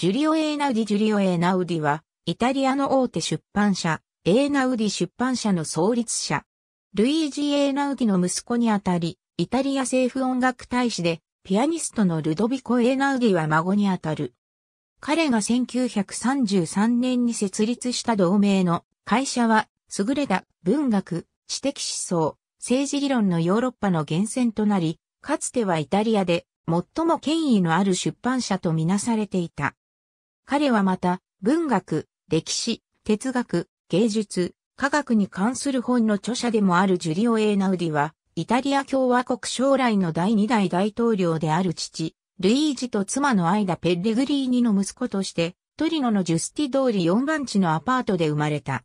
ジュリオ・エーナウディ・ジュリオ・エーナウディは、イタリアの大手出版社、エーナウディ出版社の創立者。ルイージ・エーナウディの息子にあたり、イタリア政府音楽大使で、ピアニストのルドビコ・エーナウディは孫にあたる。彼が1933年に設立した同盟の会社は、優れた文学、知的思想、政治理論のヨーロッパの源泉となり、かつてはイタリアで最も権威のある出版社とみなされていた。彼はまた、文学、歴史、哲学、芸術、科学に関する本の著者でもあるジュリオ・エーナウディは、イタリア共和国将来の第二代大統領である父、ルイージと妻の間ペッレグリーニの息子として、トリノのジュスティ通り4番地のアパートで生まれた。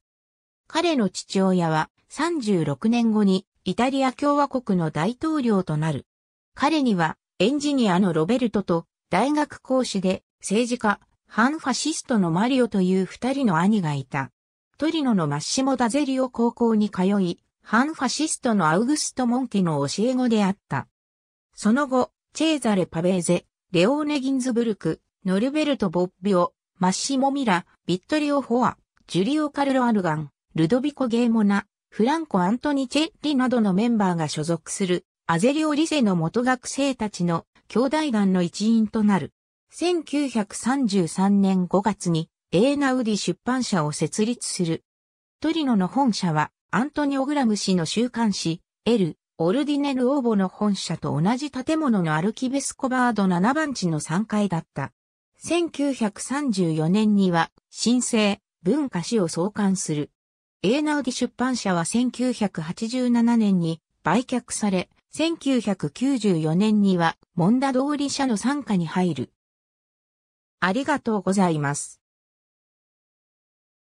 彼の父親は36年後にイタリア共和国の大統領となる。彼にはエンジニアのロベルトと大学講師で政治家、反ファシストのマリオという二人の兄がいた。トリノのマッシモ・ダゼリオ高校に通い、反ファシストのアウグスト・モンテの教え子であった。その後、チェーザレ・パベーゼ、レオーネ・ギンズブルク、ノルベルト・ボッビオ、マッシモ・ミラ、ビットリオ・フォア、ジュリオ・カルロ・アルガン、ルドビコ・ゲーモナ、フランコ・アントニ・チェッリなどのメンバーが所属する、アゼリオ・リセの元学生たちの兄弟団の一員となる。1933年5月にエーナウディ出版社を設立する。トリノの本社はアントニオ・グラム氏の週刊誌、エル・オルディネル・オーボの本社と同じ建物のアルキベスコバード7番地の3階だった。1934年には新生文化史を創刊する。エーナウディ出版社は1987年に売却され、1994年にはモンダ通り社の参加に入る。ありがとうございます。